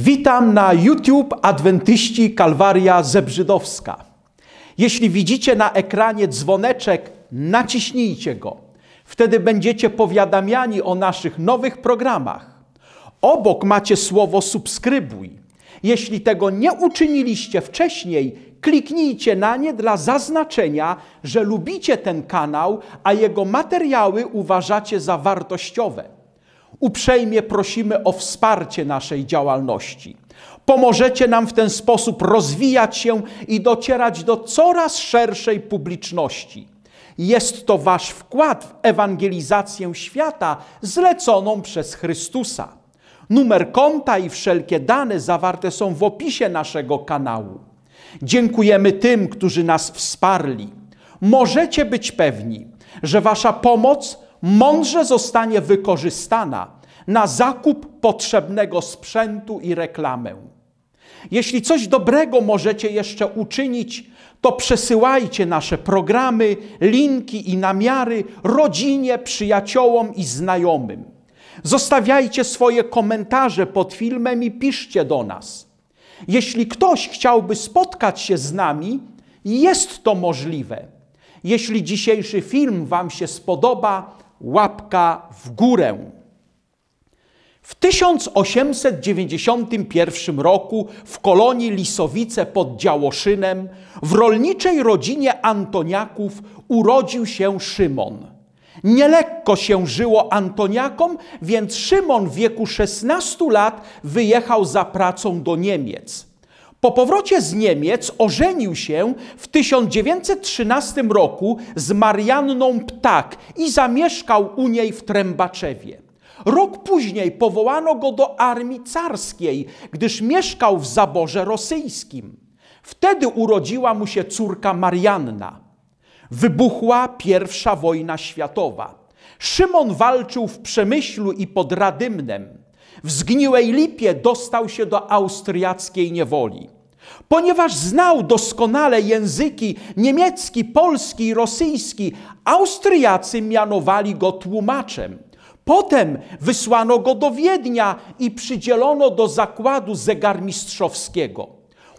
Witam na YouTube Adwentyści Kalwaria Zebrzydowska. Jeśli widzicie na ekranie dzwoneczek, naciśnijcie go. Wtedy będziecie powiadamiani o naszych nowych programach. Obok macie słowo subskrybuj. Jeśli tego nie uczyniliście wcześniej, kliknijcie na nie dla zaznaczenia, że lubicie ten kanał, a jego materiały uważacie za wartościowe. Uprzejmie prosimy o wsparcie naszej działalności. Pomożecie nam w ten sposób rozwijać się i docierać do coraz szerszej publiczności. Jest to Wasz wkład w ewangelizację świata zleconą przez Chrystusa. Numer konta i wszelkie dane zawarte są w opisie naszego kanału. Dziękujemy tym, którzy nas wsparli. Możecie być pewni, że Wasza pomoc mądrze zostanie wykorzystana na zakup potrzebnego sprzętu i reklamę. Jeśli coś dobrego możecie jeszcze uczynić, to przesyłajcie nasze programy, linki i namiary rodzinie, przyjaciołom i znajomym. Zostawiajcie swoje komentarze pod filmem i piszcie do nas. Jeśli ktoś chciałby spotkać się z nami, jest to możliwe. Jeśli dzisiejszy film Wam się spodoba, łapka w górę. W 1891 roku w kolonii Lisowice pod Działoszynem w rolniczej rodzinie Antoniaków urodził się Szymon. Nielekko się żyło Antoniakom, więc Szymon w wieku 16 lat wyjechał za pracą do Niemiec. Po powrocie z Niemiec ożenił się w 1913 roku z Marianną Ptak i zamieszkał u niej w Trębaczewie. Rok później powołano go do armii carskiej, gdyż mieszkał w zaborze rosyjskim. Wtedy urodziła mu się córka Marianna. Wybuchła pierwsza wojna światowa. Szymon walczył w Przemyślu i pod Radymnem w zgniłej lipie dostał się do austriackiej niewoli. Ponieważ znał doskonale języki niemiecki, polski i rosyjski, Austriacy mianowali go tłumaczem. Potem wysłano go do Wiednia i przydzielono do zakładu zegarmistrzowskiego.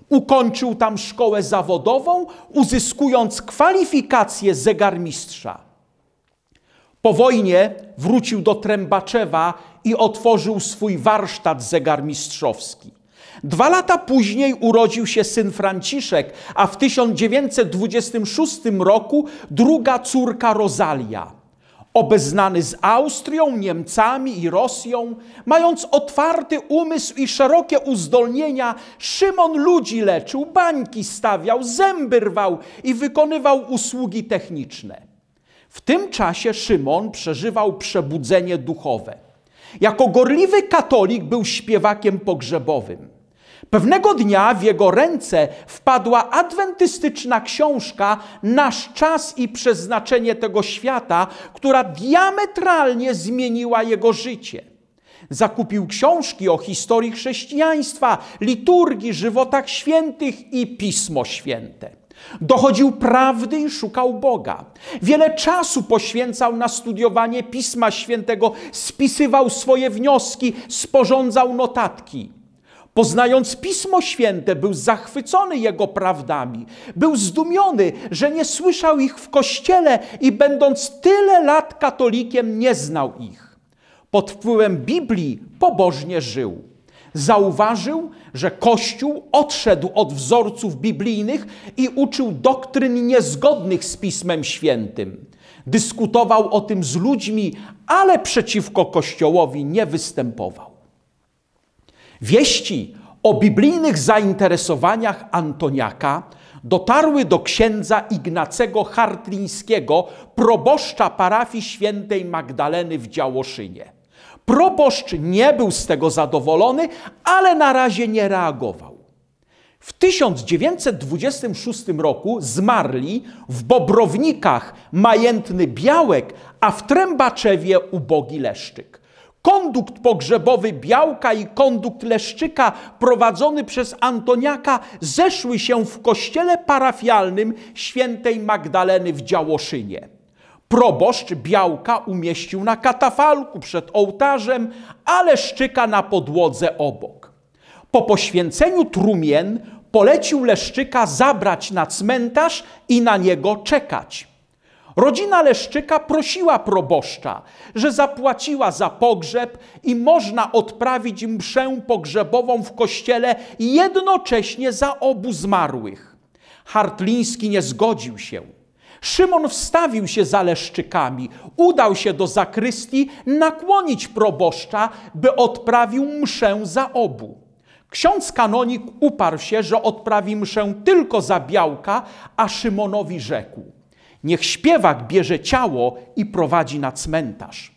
Ukończył tam szkołę zawodową, uzyskując kwalifikację zegarmistrza. Po wojnie wrócił do Trębaczewa i otworzył swój warsztat zegarmistrzowski. Dwa lata później urodził się syn Franciszek, a w 1926 roku druga córka Rosalia. Obeznany z Austrią, Niemcami i Rosją, mając otwarty umysł i szerokie uzdolnienia, Szymon ludzi leczył, bańki stawiał, zęby rwał i wykonywał usługi techniczne. W tym czasie Szymon przeżywał przebudzenie duchowe. Jako gorliwy katolik był śpiewakiem pogrzebowym. Pewnego dnia w jego ręce wpadła adwentystyczna książka Nasz czas i przeznaczenie tego świata, która diametralnie zmieniła jego życie. Zakupił książki o historii chrześcijaństwa, liturgii, żywotach świętych i Pismo Święte. Dochodził prawdy i szukał Boga. Wiele czasu poświęcał na studiowanie Pisma Świętego, spisywał swoje wnioski, sporządzał notatki. Poznając Pismo Święte, był zachwycony jego prawdami. Był zdumiony, że nie słyszał ich w kościele i, będąc tyle lat katolikiem, nie znał ich. Pod wpływem Biblii pobożnie żył zauważył, że Kościół odszedł od wzorców biblijnych i uczył doktryn niezgodnych z Pismem Świętym. Dyskutował o tym z ludźmi, ale przeciwko Kościołowi nie występował. Wieści o biblijnych zainteresowaniach Antoniaka dotarły do księdza Ignacego Hartlińskiego, proboszcza parafii świętej Magdaleny w Działoszynie. Proboszcz nie był z tego zadowolony, ale na razie nie reagował. W 1926 roku zmarli w Bobrownikach majętny Białek, a w Trębaczewie ubogi Leszczyk. Kondukt pogrzebowy Białka i kondukt Leszczyka prowadzony przez Antoniaka zeszły się w kościele parafialnym świętej Magdaleny w Działoszynie. Proboszcz białka umieścił na katafalku przed ołtarzem, ale Leszczyka na podłodze obok. Po poświęceniu trumien polecił Leszczyka zabrać na cmentarz i na niego czekać. Rodzina Leszczyka prosiła proboszcza, że zapłaciła za pogrzeb i można odprawić mszę pogrzebową w kościele jednocześnie za obu zmarłych. Hartliński nie zgodził się. Szymon wstawił się za leszczykami, udał się do zakrystii nakłonić proboszcza, by odprawił mszę za obu. Ksiądz kanonik uparł się, że odprawi mszę tylko za białka, a Szymonowi rzekł: Niech śpiewak bierze ciało i prowadzi na cmentarz.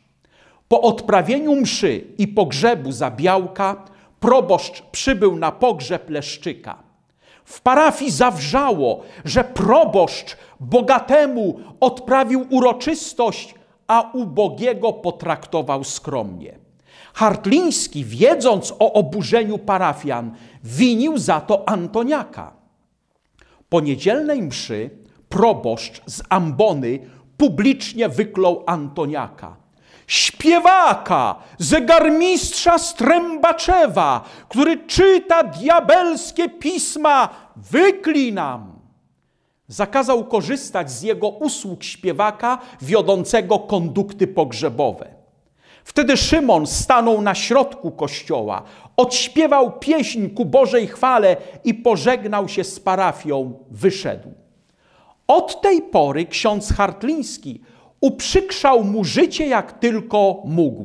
Po odprawieniu mszy i pogrzebu za białka, proboszcz przybył na pogrzeb leszczyka. W parafii zawrzało, że proboszcz bogatemu odprawił uroczystość, a ubogiego potraktował skromnie. Hartliński, wiedząc o oburzeniu parafian, winił za to Antoniaka. Po niedzielnej mszy proboszcz z ambony publicznie wyklął Antoniaka śpiewaka, zegarmistrza Strębaczewa, który czyta diabelskie pisma, wyklinam. Zakazał korzystać z jego usług śpiewaka wiodącego kondukty pogrzebowe. Wtedy Szymon stanął na środku kościoła, odśpiewał pieśń ku Bożej chwale i pożegnał się z parafią, wyszedł. Od tej pory ksiądz Hartliński uprzykrzał mu życie jak tylko mógł.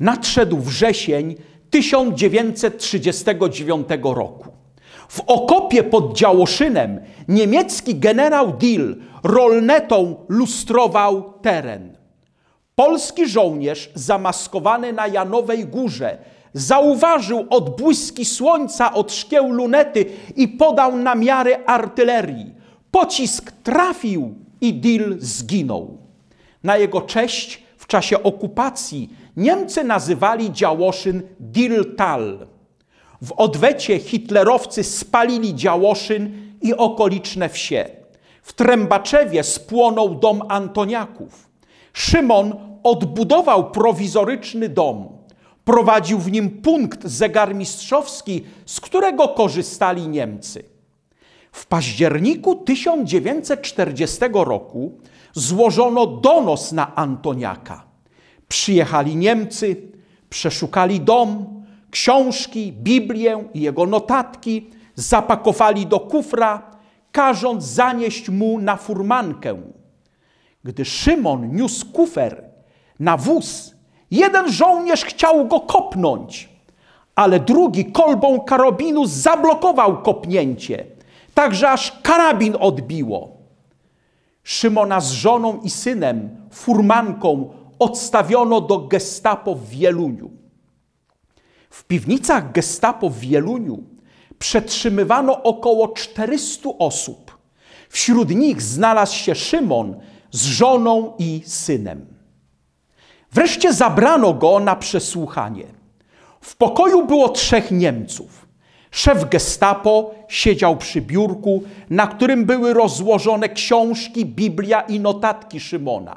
Nadszedł wrzesień 1939 roku. W okopie pod Działoszynem niemiecki generał Dill rolnetą lustrował teren. Polski żołnierz zamaskowany na Janowej Górze zauważył odbłyski słońca od szkieł lunety i podał namiary artylerii. Pocisk trafił Idil zginął. Na jego cześć w czasie okupacji Niemcy nazywali Działoszyn Diltal. W odwecie hitlerowcy spalili Działoszyn i okoliczne wsie. W Trębaczewie spłonął dom Antoniaków. Szymon odbudował prowizoryczny dom. Prowadził w nim punkt zegarmistrzowski, z którego korzystali Niemcy. W październiku 1940 roku złożono donos na Antoniaka. Przyjechali Niemcy, przeszukali dom, książki, Biblię i jego notatki, zapakowali do kufra, każąc zanieść mu na furmankę. Gdy Szymon niósł kufer na wóz, jeden żołnierz chciał go kopnąć, ale drugi kolbą karabinu zablokował kopnięcie – także aż karabin odbiło. Szymona z żoną i synem, furmanką, odstawiono do gestapo w Wieluniu. W piwnicach gestapo w Wieluniu przetrzymywano około 400 osób. Wśród nich znalazł się Szymon z żoną i synem. Wreszcie zabrano go na przesłuchanie. W pokoju było trzech Niemców. Szef gestapo siedział przy biurku, na którym były rozłożone książki, Biblia i notatki Szymona.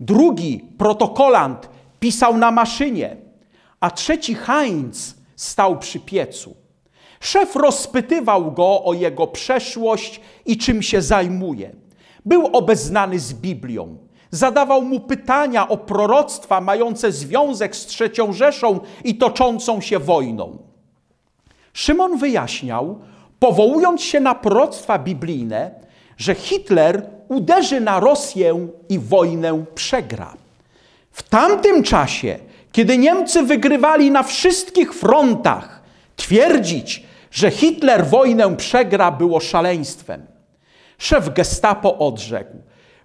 Drugi, protokolant, pisał na maszynie, a trzeci, Heinz, stał przy piecu. Szef rozpytywał go o jego przeszłość i czym się zajmuje. Był obeznany z Biblią. Zadawał mu pytania o proroctwa mające związek z trzecią Rzeszą i toczącą się wojną. Szymon wyjaśniał, powołując się na proroctwa biblijne, że Hitler uderzy na Rosję i wojnę przegra. W tamtym czasie, kiedy Niemcy wygrywali na wszystkich frontach, twierdzić, że Hitler wojnę przegra było szaleństwem. Szef Gestapo odrzekł: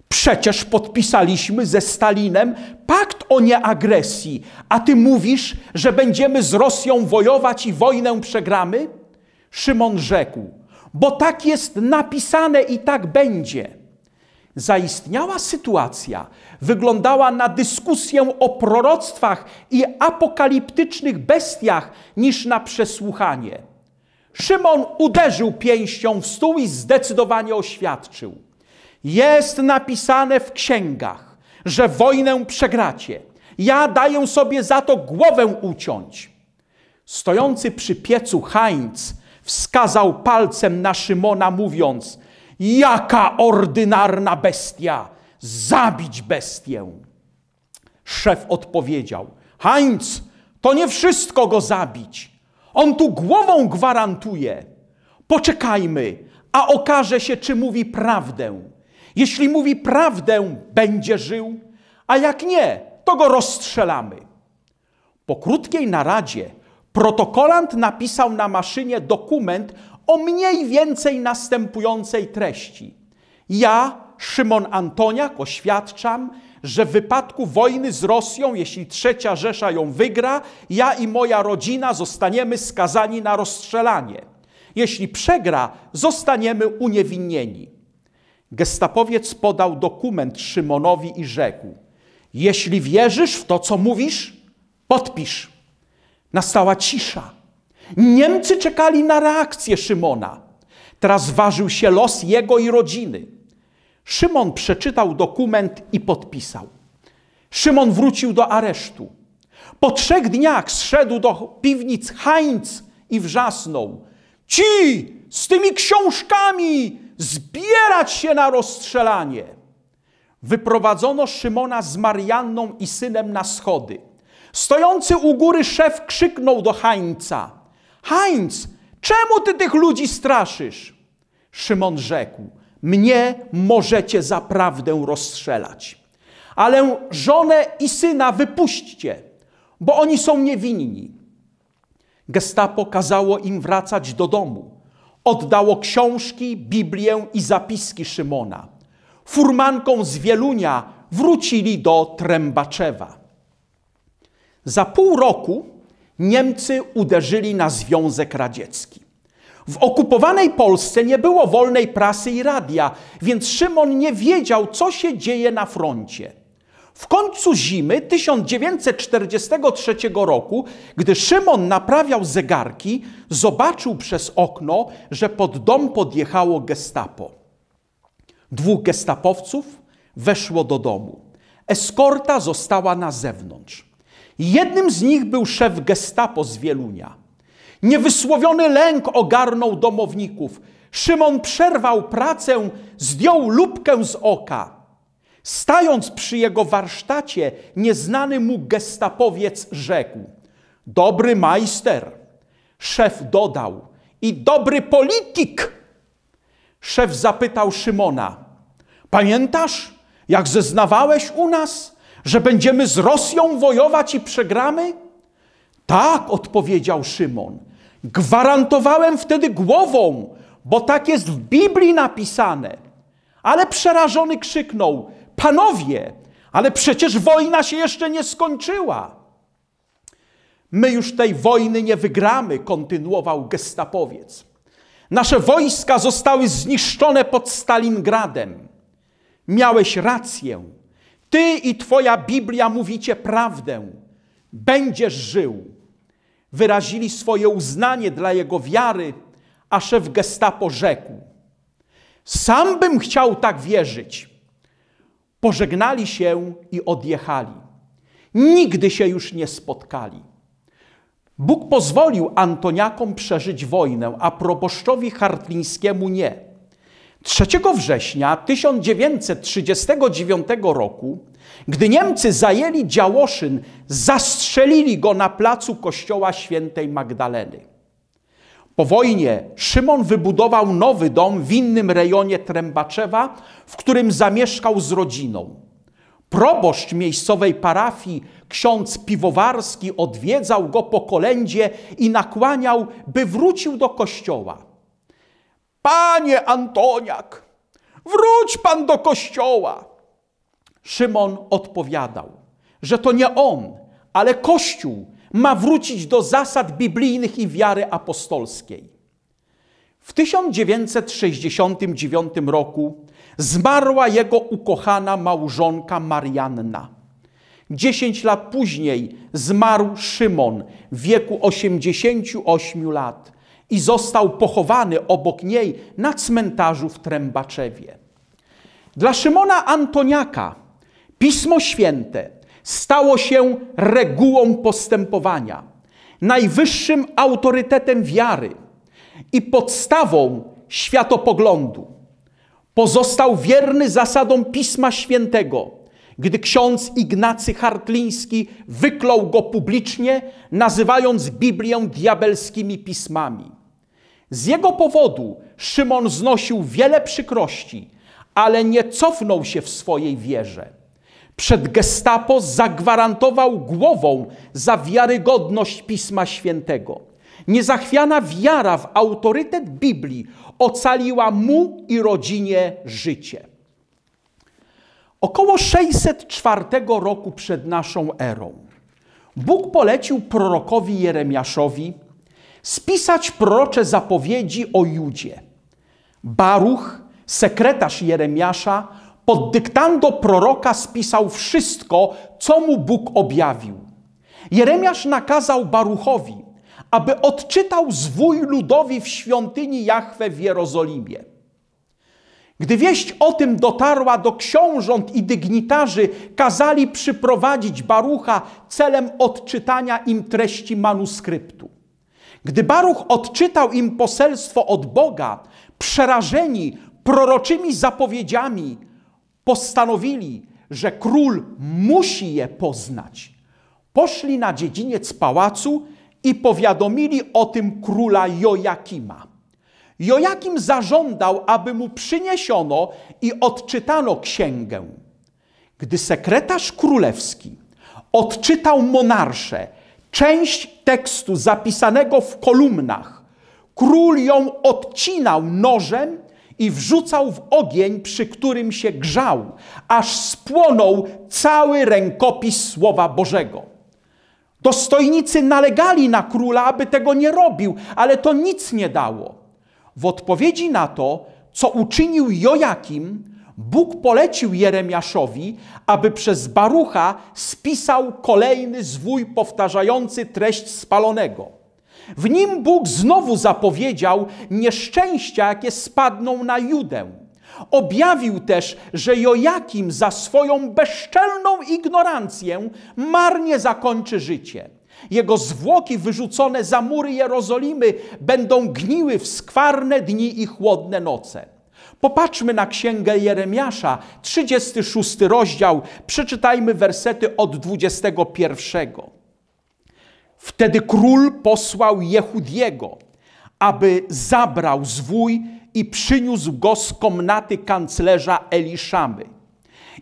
Przecież podpisaliśmy ze Stalinem pakt o nieagresji, a ty mówisz, że będziemy z Rosją wojować i wojnę przegramy? Szymon rzekł, bo tak jest napisane i tak będzie. Zaistniała sytuacja wyglądała na dyskusję o proroctwach i apokaliptycznych bestiach niż na przesłuchanie. Szymon uderzył pięścią w stół i zdecydowanie oświadczył – jest napisane w księgach, że wojnę przegracie. Ja daję sobie za to głowę uciąć. Stojący przy piecu Heinz wskazał palcem na Szymona, mówiąc: Jaka ordynarna bestia! Zabić bestię! Szef odpowiedział: Heinz, to nie wszystko go zabić. On tu głową gwarantuje. Poczekajmy, a okaże się, czy mówi prawdę. Jeśli mówi prawdę, będzie żył, a jak nie, to go rozstrzelamy. Po krótkiej naradzie protokolant napisał na maszynie dokument o mniej więcej następującej treści. Ja, Szymon Antoniak, oświadczam, że w wypadku wojny z Rosją, jeśli trzecia Rzesza ją wygra, ja i moja rodzina zostaniemy skazani na rozstrzelanie. Jeśli przegra, zostaniemy uniewinnieni. Gestapowiec podał dokument Szymonowi i rzekł: Jeśli wierzysz w to, co mówisz, podpisz. Nastała cisza. Niemcy czekali na reakcję Szymona. Teraz ważył się los jego i rodziny. Szymon przeczytał dokument i podpisał. Szymon wrócił do aresztu. Po trzech dniach zszedł do piwnic Heinz i wrzasnął: Ci, z tymi książkami zbierać się na rozstrzelanie. Wyprowadzono Szymona z Marianną i synem na schody. Stojący u góry szef krzyknął do Hańca: Hańc, czemu ty tych ludzi straszysz? Szymon rzekł: Mnie możecie zaprawdę rozstrzelać, ale żonę i syna wypuśćcie, bo oni są niewinni. Gestapo kazało im wracać do domu oddało książki, Biblię i zapiski Szymona. Furmanką z Wielunia wrócili do Trębaczewa. Za pół roku Niemcy uderzyli na Związek Radziecki. W okupowanej Polsce nie było wolnej prasy i radia, więc Szymon nie wiedział, co się dzieje na froncie. W końcu zimy 1943 roku, gdy Szymon naprawiał zegarki, zobaczył przez okno, że pod dom podjechało gestapo. Dwóch gestapowców weszło do domu. Eskorta została na zewnątrz. Jednym z nich był szef gestapo z Wielunia. Niewysłowiony lęk ogarnął domowników. Szymon przerwał pracę, zdjął lubkę z oka – Stając przy jego warsztacie, nieznany mu gestapowiec rzekł: Dobry majster. Szef dodał: I dobry polityk. Szef zapytał Szymona: Pamiętasz, jak zeznawałeś u nas, że będziemy z Rosją wojować i przegramy? Tak, odpowiedział Szymon. Gwarantowałem wtedy głową, bo tak jest w Biblii napisane. Ale przerażony krzyknął: Panowie, ale przecież wojna się jeszcze nie skończyła. My już tej wojny nie wygramy, kontynuował gestapowiec. Nasze wojska zostały zniszczone pod Stalingradem. Miałeś rację. Ty i Twoja Biblia mówicie prawdę. Będziesz żył. Wyrazili swoje uznanie dla jego wiary, a szef gestapo rzekł: Sam bym chciał tak wierzyć Pożegnali się i odjechali. Nigdy się już nie spotkali. Bóg pozwolił Antoniakom przeżyć wojnę, a proboszczowi Hartlińskiemu nie. 3 września 1939 roku, gdy Niemcy zajęli Działoszyn, zastrzelili go na placu kościoła świętej Magdaleny. Po wojnie Szymon wybudował nowy dom w innym rejonie Trębaczewa, w którym zamieszkał z rodziną. Proboszcz miejscowej parafii, ksiądz Piwowarski, odwiedzał go po kolędzie i nakłaniał, by wrócił do kościoła. Panie Antoniak, wróć pan do kościoła. Szymon odpowiadał, że to nie on, ale kościół ma wrócić do zasad biblijnych i wiary apostolskiej. W 1969 roku zmarła jego ukochana małżonka Marianna. Dziesięć lat później zmarł Szymon w wieku 88 lat i został pochowany obok niej na cmentarzu w Trębaczewie. Dla Szymona Antoniaka Pismo Święte stało się regułą postępowania, najwyższym autorytetem wiary i podstawą światopoglądu. Pozostał wierny zasadom Pisma Świętego, gdy ksiądz Ignacy Hartliński wyklął go publicznie, nazywając Biblię diabelskimi pismami. Z jego powodu Szymon znosił wiele przykrości, ale nie cofnął się w swojej wierze. Przed Gestapo zagwarantował głową za wiarygodność Pisma Świętego. Niezachwiana wiara w autorytet Biblii ocaliła mu i rodzinie życie. Około 604 roku przed naszą erą Bóg polecił prorokowi Jeremiaszowi spisać prorocze zapowiedzi o Judzie. Baruch, sekretarz Jeremiasza, pod dyktando proroka spisał wszystko, co mu Bóg objawił. Jeremiasz nakazał Baruchowi, aby odczytał zwój ludowi w świątyni Jahwe w Jerozolimie. Gdy wieść o tym dotarła do książąt i dygnitarzy, kazali przyprowadzić Barucha celem odczytania im treści manuskryptu. Gdy Baruch odczytał im poselstwo od Boga, przerażeni proroczymi zapowiedziami, Postanowili, że król musi je poznać. Poszli na dziedziniec pałacu i powiadomili o tym króla Jojakima. Jojakim zażądał, aby mu przyniesiono i odczytano księgę. Gdy sekretarz królewski odczytał monarsze część tekstu zapisanego w kolumnach, król ją odcinał nożem i wrzucał w ogień, przy którym się grzał, aż spłonął cały rękopis Słowa Bożego. Dostojnicy nalegali na króla, aby tego nie robił, ale to nic nie dało. W odpowiedzi na to, co uczynił Jojakim, Bóg polecił Jeremiaszowi, aby przez Barucha spisał kolejny zwój powtarzający treść spalonego. W nim Bóg znowu zapowiedział nieszczęścia, jakie spadną na Judę. Objawił też, że Jojakim za swoją bezczelną ignorancję marnie zakończy życie. Jego zwłoki wyrzucone za mury Jerozolimy będą gniły w skwarne dni i chłodne noce. Popatrzmy na księgę Jeremiasza, 36 rozdział, przeczytajmy wersety od 21. Wtedy król posłał Jehudiego, aby zabrał zwój i przyniósł go z komnaty kanclerza Eliszamy.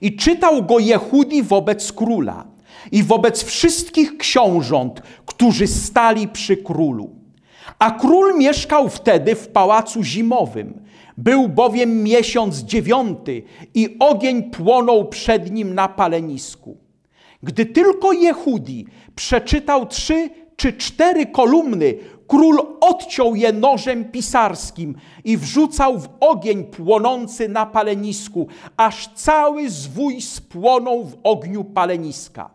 I czytał go Jehudi wobec króla i wobec wszystkich książąt, którzy stali przy królu. A król mieszkał wtedy w pałacu zimowym. Był bowiem miesiąc dziewiąty i ogień płonął przed nim na palenisku. Gdy tylko Jehudi przeczytał trzy czy cztery kolumny, król odciął je nożem pisarskim i wrzucał w ogień płonący na palenisku, aż cały zwój spłonął w ogniu paleniska.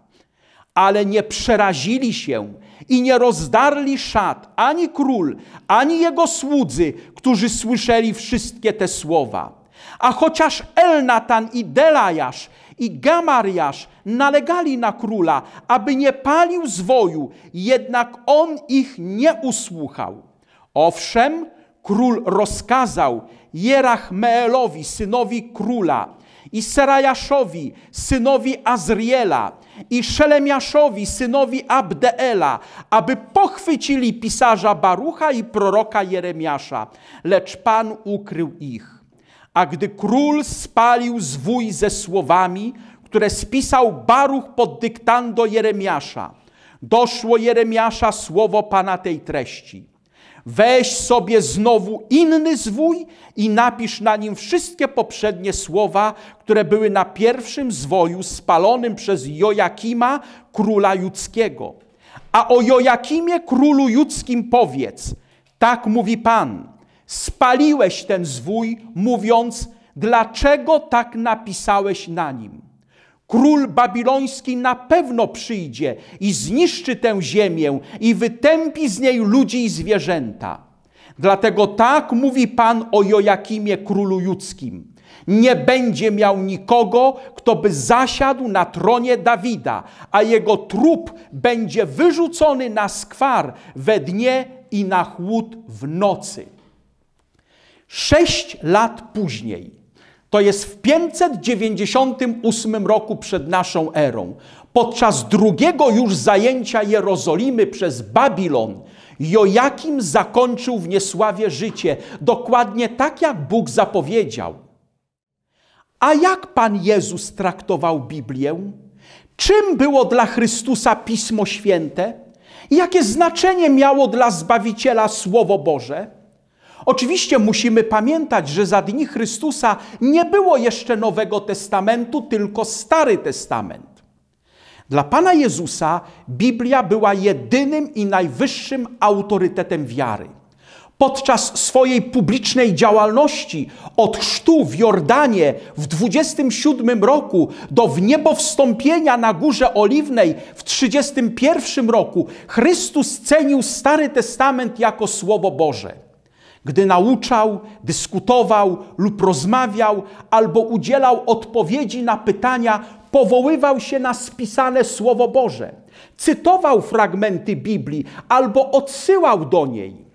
Ale nie przerazili się i nie rozdarli szat ani król, ani jego słudzy, którzy słyszeli wszystkie te słowa. A chociaż Elnatan i Delajasz i Gamariasz nalegali na króla, aby nie palił zwoju, jednak on ich nie usłuchał. Owszem, król rozkazał Jerachmeelowi, synowi króla, i Serajaszowi, synowi Azriela, i Szelemiaszowi, synowi Abdeela, aby pochwycili pisarza Barucha i proroka Jeremiasza, lecz Pan ukrył ich. A gdy król spalił zwój ze słowami, które spisał Baruch pod dyktando Jeremiasza, doszło Jeremiasza słowo Pana tej treści. Weź sobie znowu inny zwój i napisz na nim wszystkie poprzednie słowa, które były na pierwszym zwoju spalonym przez Jojakima, króla judzkiego. A o Jojakimie, królu judzkim powiedz, tak mówi Pan – Spaliłeś ten zwój, mówiąc, dlaczego tak napisałeś na nim? Król babiloński na pewno przyjdzie i zniszczy tę ziemię i wytępi z niej ludzi i zwierzęta. Dlatego tak mówi Pan o Jojakimie królu judzkim. Nie będzie miał nikogo, kto by zasiadł na tronie Dawida, a jego trup będzie wyrzucony na skwar we dnie i na chłód w nocy. Sześć lat później, to jest w 598 roku przed naszą erą, podczas drugiego już zajęcia Jerozolimy przez Babilon, Jojakim zakończył w niesławie życie, dokładnie tak jak Bóg zapowiedział. A jak Pan Jezus traktował Biblię? Czym było dla Chrystusa Pismo Święte? Jakie znaczenie miało dla Zbawiciela Słowo Boże? Oczywiście musimy pamiętać, że za dni Chrystusa nie było jeszcze Nowego Testamentu, tylko Stary Testament. Dla Pana Jezusa Biblia była jedynym i najwyższym autorytetem wiary. Podczas swojej publicznej działalności od chrztu w Jordanie w 27 roku do wniebowstąpienia na Górze Oliwnej w 31 roku Chrystus cenił Stary Testament jako Słowo Boże gdy nauczał, dyskutował lub rozmawiał, albo udzielał odpowiedzi na pytania, powoływał się na spisane Słowo Boże, cytował fragmenty Biblii albo odsyłał do niej.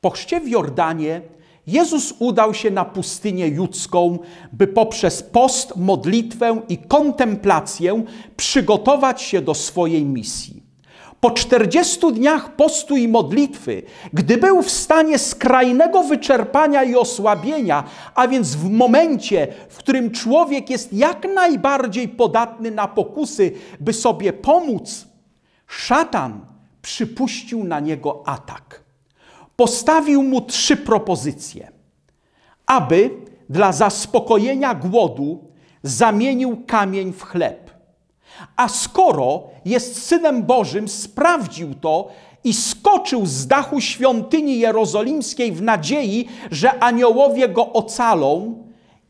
Po chrzcie w Jordanie Jezus udał się na pustynię judzką, by poprzez post, modlitwę i kontemplację przygotować się do swojej misji. Po 40 dniach postu i modlitwy, gdy był w stanie skrajnego wyczerpania i osłabienia, a więc w momencie, w którym człowiek jest jak najbardziej podatny na pokusy, by sobie pomóc, szatan przypuścił na niego atak. Postawił mu trzy propozycje: aby dla zaspokojenia głodu zamienił kamień w chleb a skoro jest synem Bożym, sprawdził to i skoczył z dachu świątyni jerozolimskiej w nadziei, że aniołowie go ocalą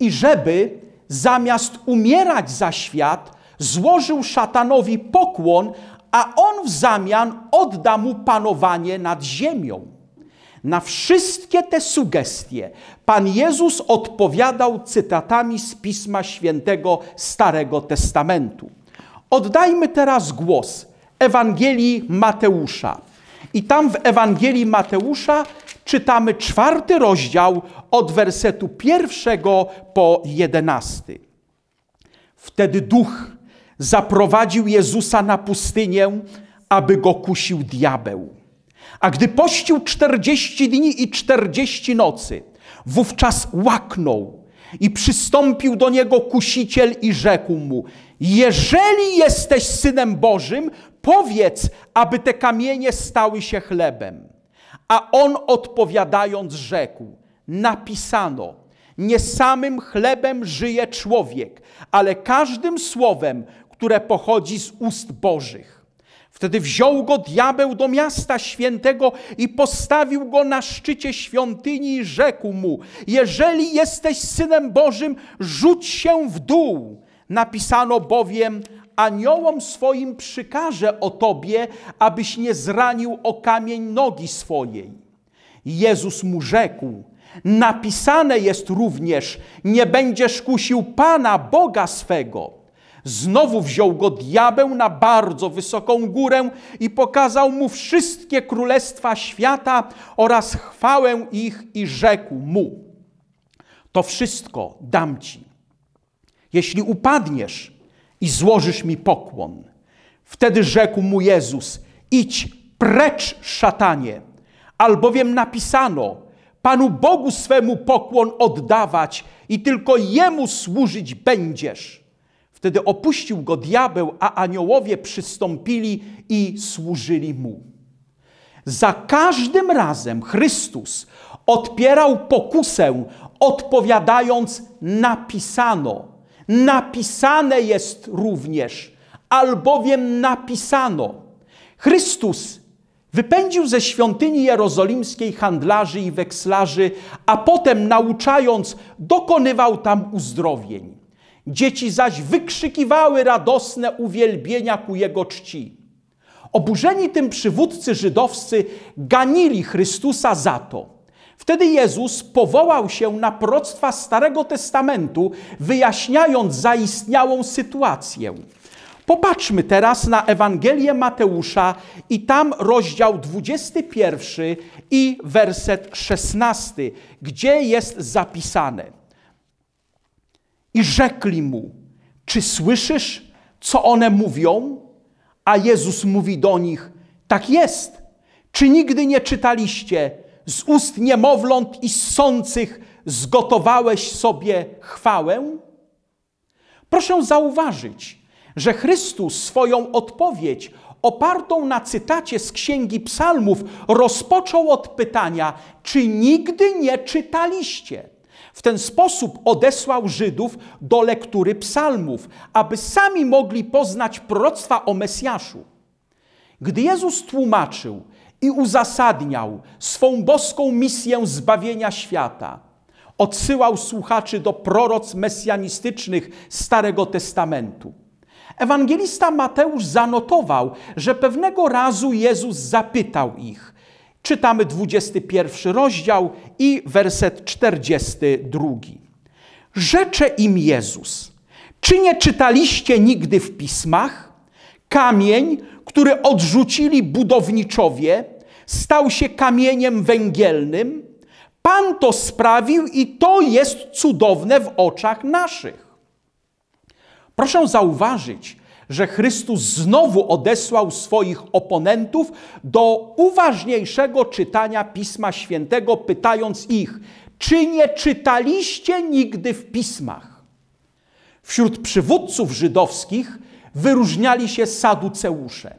i żeby zamiast umierać za świat, złożył szatanowi pokłon, a on w zamian odda mu panowanie nad ziemią. Na wszystkie te sugestie Pan Jezus odpowiadał cytatami z Pisma Świętego Starego Testamentu. Oddajmy teraz głos Ewangelii Mateusza. I tam w Ewangelii Mateusza czytamy czwarty rozdział od wersetu pierwszego po jedenasty. Wtedy duch zaprowadził Jezusa na pustynię, aby go kusił diabeł. A gdy pościł czterdzieści dni i czterdzieści nocy, wówczas łaknął i przystąpił do niego kusiciel i rzekł mu – jeżeli jesteś synem Bożym, powiedz, aby te kamienie stały się chlebem. A on odpowiadając rzekł: Napisano, nie samym chlebem żyje człowiek, ale każdym słowem, które pochodzi z ust Bożych. Wtedy wziął go diabeł do miasta świętego i postawił go na szczycie świątyni i rzekł mu: Jeżeli jesteś synem Bożym, rzuć się w dół Napisano bowiem, aniołom swoim przykaże o tobie, abyś nie zranił o kamień nogi swojej. Jezus mu rzekł, napisane jest również, nie będziesz kusił Pana Boga swego. Znowu wziął go diabeł na bardzo wysoką górę i pokazał mu wszystkie królestwa świata oraz chwałę ich i rzekł mu: To wszystko dam ci, jeśli upadniesz i złożysz mi pokłon, wtedy rzekł mu Jezus: Idź precz, szatanie, albowiem napisano: Panu Bogu swemu pokłon oddawać i tylko jemu służyć będziesz. Wtedy opuścił go diabeł, a aniołowie przystąpili i służyli mu. Za każdym razem Chrystus odpierał pokusę, odpowiadając: Napisano Napisane jest również, albowiem napisano. Chrystus wypędził ze świątyni jerozolimskiej handlarzy i wekslarzy, a potem nauczając, dokonywał tam uzdrowień. Dzieci zaś wykrzykiwały radosne uwielbienia ku jego czci. Oburzeni tym przywódcy żydowscy ganili Chrystusa za to – Wtedy Jezus powołał się na proctwa Starego Testamentu, wyjaśniając zaistniałą sytuację. Popatrzmy teraz na Ewangelię Mateusza i tam rozdział 21 i werset 16, gdzie jest zapisane. I rzekli mu, czy słyszysz, co one mówią? A Jezus mówi do nich, tak jest. Czy nigdy nie czytaliście, z ust niemowląt i sących zgotowałeś sobie chwałę? Proszę zauważyć, że Chrystus swoją odpowiedź opartą na cytacie z Księgi Psalmów rozpoczął od pytania, czy nigdy nie czytaliście? W ten sposób odesłał Żydów do lektury psalmów, aby sami mogli poznać proroctwa o Mesjaszu. Gdy Jezus tłumaczył, i uzasadniał swą boską misję zbawienia świata. Odsyłał słuchaczy do proroc mesjanistycznych Starego Testamentu. Ewangelista Mateusz zanotował, że pewnego razu Jezus zapytał ich. Czytamy 21 rozdział i werset 42. Rzecze im Jezus: Czy nie czytaliście nigdy w pismach? Kamień, który odrzucili budowniczowie, stał się kamieniem węgielnym. Pan to sprawił i to jest cudowne w oczach naszych. Proszę zauważyć, że Chrystus znowu odesłał swoich oponentów do uważniejszego czytania Pisma Świętego, pytając ich, czy nie czytaliście nigdy w pismach? Wśród przywódców żydowskich wyróżniali się saduceusze.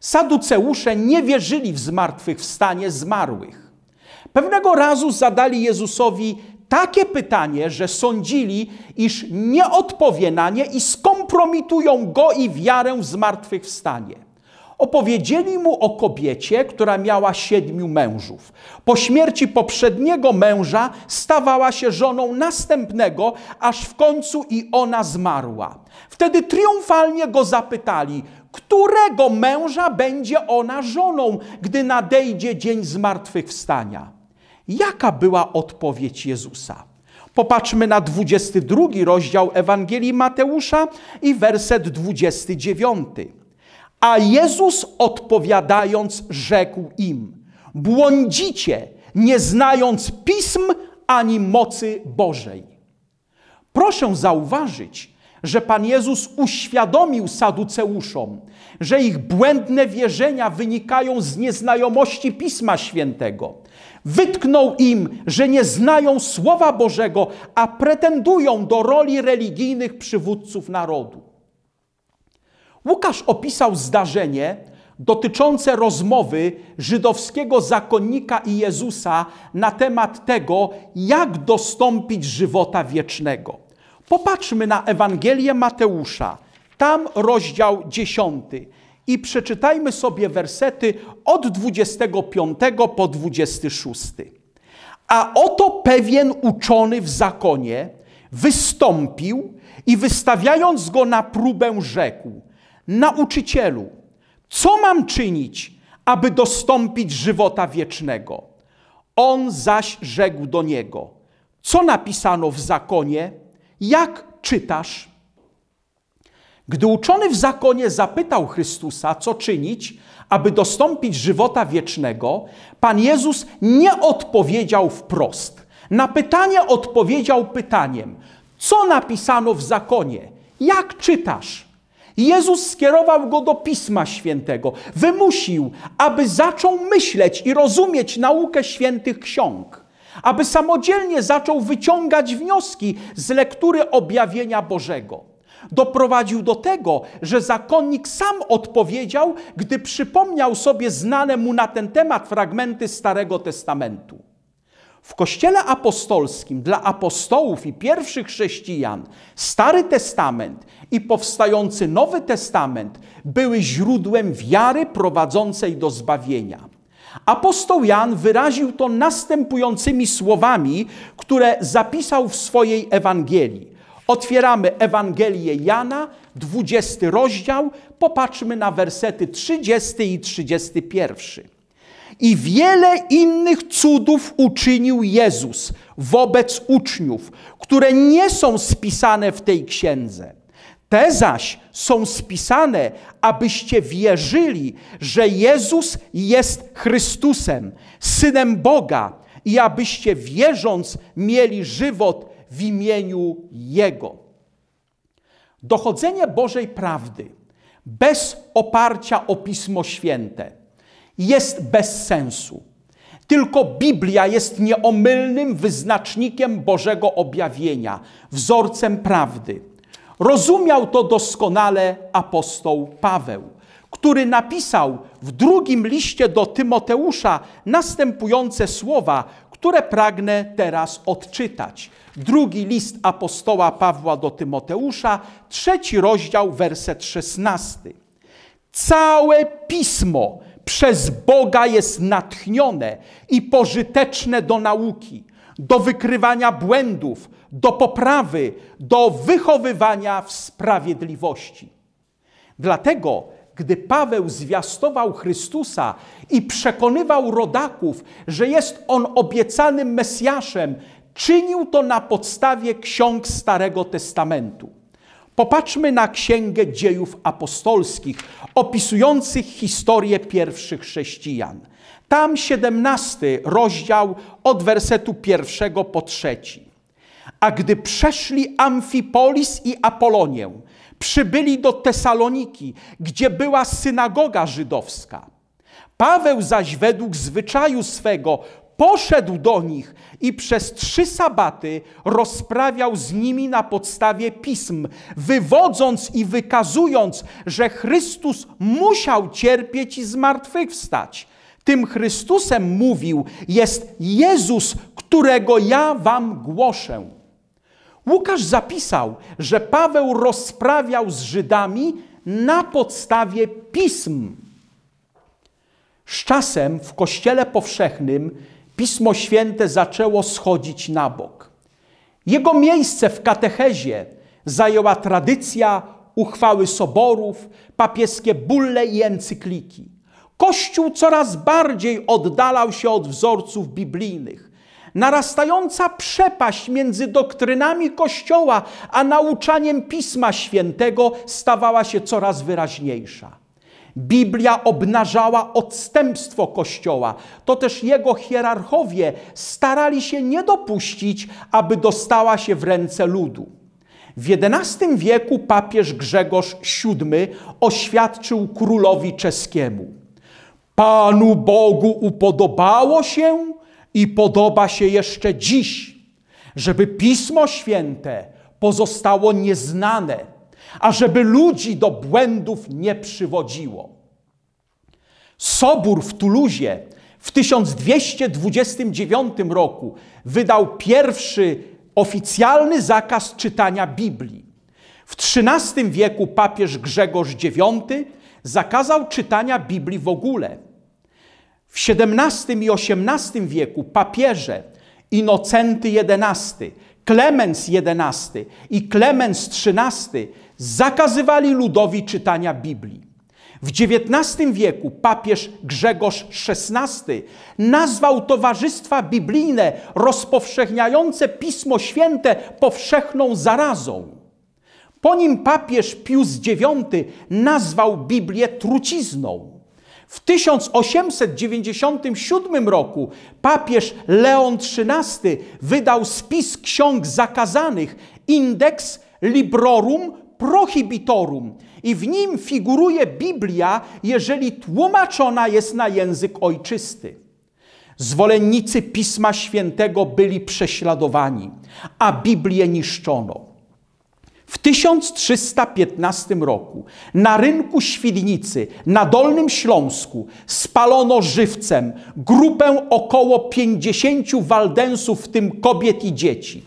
Saduceusze nie wierzyli w zmartwychwstanie zmarłych. Pewnego razu zadali Jezusowi takie pytanie, że sądzili, iż nie odpowie na nie i skompromitują go i wiarę w zmartwychwstanie. Opowiedzieli mu o kobiecie, która miała siedmiu mężów. Po śmierci poprzedniego męża stawała się żoną następnego, aż w końcu i ona zmarła. Wtedy triumfalnie go zapytali, którego męża będzie ona żoną, gdy nadejdzie dzień zmartwychwstania. Jaka była odpowiedź Jezusa? Popatrzmy na 22 rozdział Ewangelii Mateusza i werset 29. A Jezus odpowiadając, rzekł im: Błądzicie, nie znając pism ani mocy Bożej. Proszę zauważyć, że Pan Jezus uświadomił saduceuszom, że ich błędne wierzenia wynikają z nieznajomości Pisma Świętego. Wytknął im, że nie znają Słowa Bożego, a pretendują do roli religijnych przywódców narodu. Łukasz opisał zdarzenie dotyczące rozmowy żydowskiego zakonnika i Jezusa na temat tego, jak dostąpić żywota wiecznego. Popatrzmy na Ewangelię Mateusza, tam rozdział 10 i przeczytajmy sobie wersety od 25 po 26. A oto pewien uczony w zakonie wystąpił i wystawiając go na próbę rzekł – Nauczycielu, co mam czynić, aby dostąpić żywota wiecznego? On zaś rzekł do niego: Co napisano w zakonie? Jak czytasz? Gdy uczony w zakonie zapytał Chrystusa, co czynić, aby dostąpić żywota wiecznego, Pan Jezus nie odpowiedział wprost. Na pytanie odpowiedział pytaniem: Co napisano w zakonie? Jak czytasz? Jezus skierował go do Pisma Świętego, wymusił, aby zaczął myśleć i rozumieć naukę świętych ksiąg, aby samodzielnie zaczął wyciągać wnioski z lektury objawienia Bożego doprowadził do tego, że zakonnik sam odpowiedział, gdy przypomniał sobie znane mu na ten temat fragmenty Starego Testamentu. W Kościele Apostolskim dla apostołów i pierwszych chrześcijan Stary Testament i powstający Nowy Testament były źródłem wiary prowadzącej do zbawienia. Apostoł Jan wyraził to następującymi słowami, które zapisał w swojej Ewangelii. Otwieramy Ewangelię Jana, 20 rozdział, popatrzmy na wersety 30 i 31. I wiele innych cudów uczynił Jezus wobec uczniów, które nie są spisane w tej księdze. Te zaś są spisane, abyście wierzyli, że Jezus jest Chrystusem, Synem Boga, i abyście wierząc mieli żywot w imieniu Jego. Dochodzenie Bożej prawdy bez oparcia o Pismo Święte jest bez sensu. Tylko Biblia jest nieomylnym wyznacznikiem Bożego objawienia, wzorcem prawdy. Rozumiał to doskonale apostoł Paweł, który napisał w drugim liście do Tymoteusza następujące słowa, które pragnę teraz odczytać. Drugi list apostoła Pawła do Tymoteusza, trzeci rozdział, werset szesnasty. Całe pismo przez Boga jest natchnione i pożyteczne do nauki, do wykrywania błędów, do poprawy, do wychowywania w sprawiedliwości. Dlatego, gdy Paweł zwiastował Chrystusa i przekonywał rodaków, że jest on obiecanym Mesjaszem, czynił to na podstawie ksiąg Starego Testamentu. Popatrzmy na Księgę Dziejów Apostolskich, opisujących historię pierwszych chrześcijan. Tam 17 rozdział od wersetu pierwszego po trzeci. A gdy przeszli Amfipolis i Apolonię, przybyli do Tesaloniki, gdzie była synagoga żydowska. Paweł zaś według zwyczaju swego poszedł do nich i przez trzy sabaty rozprawiał z nimi na podstawie pism, wywodząc i wykazując, że Chrystus musiał cierpieć i zmartwychwstać. Tym Chrystusem mówił jest Jezus, którego ja wam głoszę. Łukasz zapisał, że Paweł rozprawiał z Żydami na podstawie pism. Z czasem w kościele powszechnym Pismo Święte zaczęło schodzić na bok. Jego miejsce w katechezie zajęła tradycja uchwały soborów, papieskie bulle i encykliki. Kościół coraz bardziej oddalał się od wzorców biblijnych. Narastająca przepaść między doktrynami Kościoła a nauczaniem Pisma Świętego stawała się coraz wyraźniejsza. Biblia obnażała odstępstwo Kościoła. To też jego hierarchowie starali się nie dopuścić, aby dostała się w ręce ludu. W XI wieku papież Grzegorz VII oświadczył królowi czeskiemu: Panu Bogu upodobało się i podoba się jeszcze dziś, żeby Pismo Święte pozostało nieznane ażeby ludzi do błędów nie przywodziło. Sobór w Tuluzie w 1229 roku wydał pierwszy oficjalny zakaz czytania Biblii. W XIII wieku papież Grzegorz IX zakazał czytania Biblii w ogóle. W XVII i XVIII wieku papieże Inocenty XI, Klemens XI i Klemens XIII zakazywali ludowi czytania Biblii. W XIX wieku papież Grzegorz XVI nazwał towarzystwa biblijne rozpowszechniające Pismo Święte powszechną zarazą. Po nim papież Pius IX nazwał Biblię trucizną. W 1897 roku papież Leon XIII wydał spis ksiąg zakazanych, indeks Librorum prohibitorum i w nim figuruje Biblia, jeżeli tłumaczona jest na język ojczysty. Zwolennicy Pisma Świętego byli prześladowani, a Biblię niszczono. W 1315 roku na rynku Świdnicy na Dolnym Śląsku spalono żywcem grupę około 50 Waldensów, w tym kobiet i dzieci.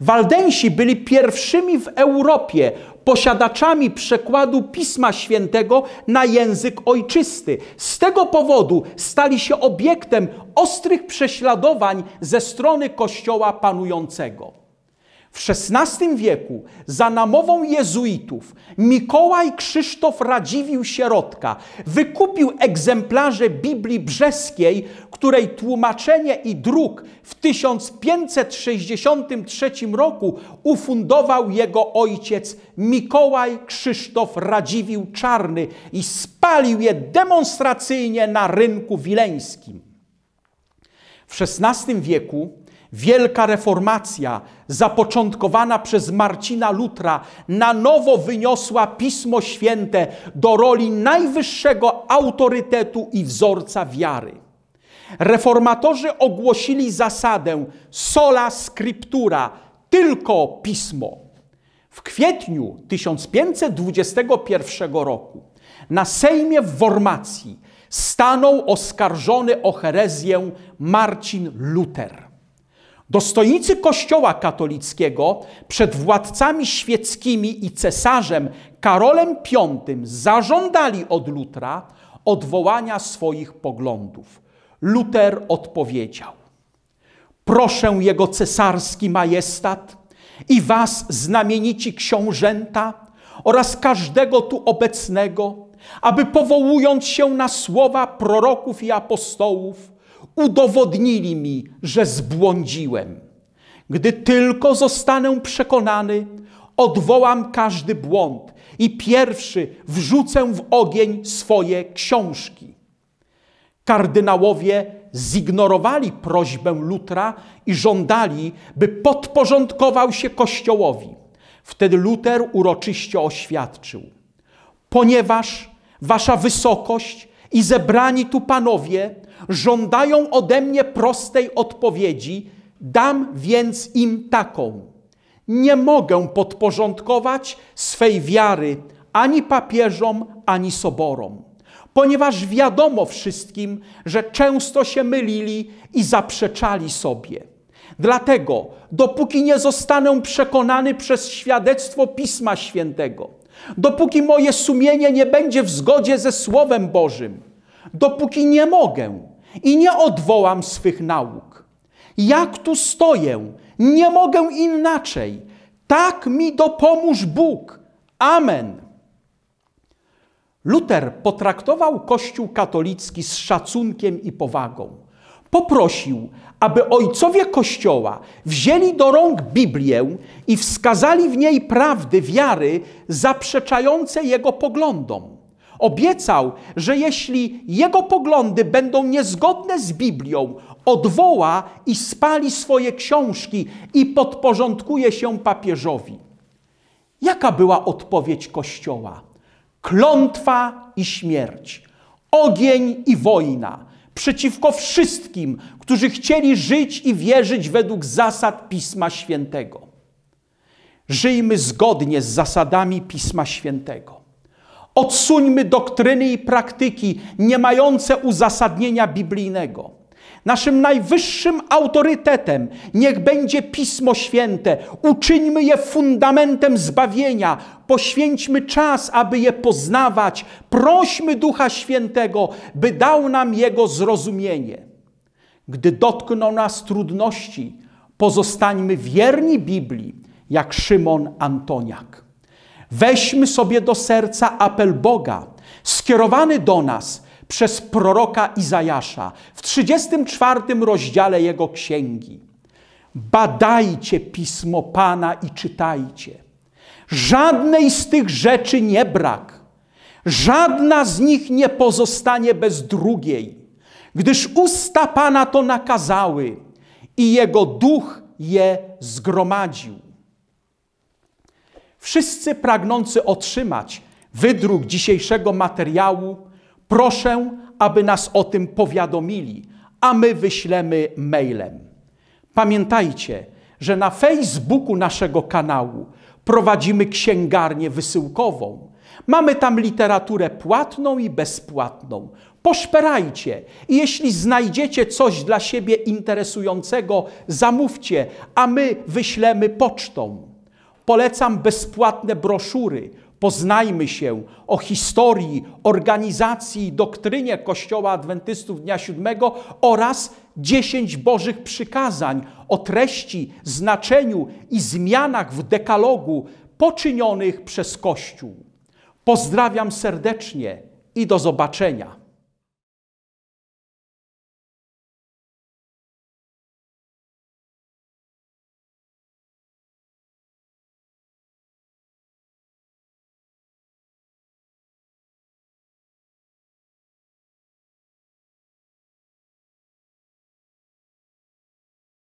Waldensi byli pierwszymi w Europie posiadaczami przekładu Pisma Świętego na język ojczysty. Z tego powodu stali się obiektem ostrych prześladowań ze strony Kościoła panującego. W XVI wieku za namową jezuitów Mikołaj Krzysztof Radziwił-Sierotka wykupił egzemplarze Biblii Brzeskiej, której tłumaczenie i druk w 1563 roku ufundował jego ojciec Mikołaj Krzysztof Radziwił-Czarny i spalił je demonstracyjnie na rynku wileńskim. W XVI wieku Wielka reformacja zapoczątkowana przez Marcina Lutra na nowo wyniosła Pismo Święte do roli najwyższego autorytetu i wzorca wiary. Reformatorzy ogłosili zasadę sola scriptura, tylko pismo. W kwietniu 1521 roku na Sejmie w Wormacji stanął oskarżony o herezję Marcin Luther. Dostojnicy Kościoła katolickiego przed władcami świeckimi i cesarzem Karolem V zażądali od Lutra odwołania swoich poglądów. Luter odpowiedział: Proszę jego cesarski majestat i was, znamienici książęta oraz każdego tu obecnego, aby powołując się na słowa proroków i apostołów, udowodnili mi, że zbłądziłem. Gdy tylko zostanę przekonany, odwołam każdy błąd i pierwszy wrzucę w ogień swoje książki. Kardynałowie zignorowali prośbę Lutra i żądali, by podporządkował się Kościołowi. Wtedy Luter uroczyście oświadczył: Ponieważ Wasza wysokość i zebrani tu panowie żądają ode mnie prostej odpowiedzi, dam więc im taką. Nie mogę podporządkować swej wiary ani papieżom, ani soborom, ponieważ wiadomo wszystkim, że często się mylili i zaprzeczali sobie. Dlatego, dopóki nie zostanę przekonany przez świadectwo Pisma Świętego, dopóki moje sumienie nie będzie w zgodzie ze Słowem Bożym, dopóki nie mogę i nie odwołam swych nauk. Jak tu stoję, nie mogę inaczej. Tak mi dopomóż Bóg. Amen. Luter potraktował Kościół katolicki z szacunkiem i powagą poprosił, aby ojcowie Kościoła wzięli do rąk Biblię i wskazali w niej prawdy wiary zaprzeczające jego poglądom. Obiecał, że jeśli jego poglądy będą niezgodne z Biblią, odwoła i spali swoje książki i podporządkuje się papieżowi. Jaka była odpowiedź Kościoła? Klątwa i śmierć, ogień i wojna przeciwko wszystkim, którzy chcieli żyć i wierzyć według zasad Pisma Świętego. Żyjmy zgodnie z zasadami Pisma Świętego. Odsuńmy doktryny i praktyki nie mające uzasadnienia biblijnego. Naszym najwyższym autorytetem niech będzie Pismo Święte. Uczyńmy je fundamentem zbawienia. Poświęćmy czas, aby je poznawać. Prośmy Ducha Świętego, by dał nam jego zrozumienie. Gdy dotkną nas trudności, pozostańmy wierni Biblii, jak Szymon Antoniak. Weźmy sobie do serca apel Boga, skierowany do nas – przez proroka Izajasza w 34 rozdziale jego księgi. Badajcie pismo Pana i czytajcie. Żadnej z tych rzeczy nie brak. Żadna z nich nie pozostanie bez drugiej, gdyż usta Pana to nakazały i Jego duch je zgromadził. Wszyscy pragnący otrzymać wydruk dzisiejszego materiału Proszę, aby nas o tym powiadomili, a my wyślemy mailem. Pamiętajcie, że na Facebooku naszego kanału prowadzimy księgarnię wysyłkową. Mamy tam literaturę płatną i bezpłatną. Poszperajcie i jeśli znajdziecie coś dla siebie interesującego, zamówcie, a my wyślemy pocztą. Polecam bezpłatne broszury, Poznajmy się o historii, organizacji i doktrynie Kościoła Adwentystów Dnia Siódmego oraz dziesięć Bożych przykazań o treści, znaczeniu i zmianach w dekalogu poczynionych przez Kościół. Pozdrawiam serdecznie i do zobaczenia.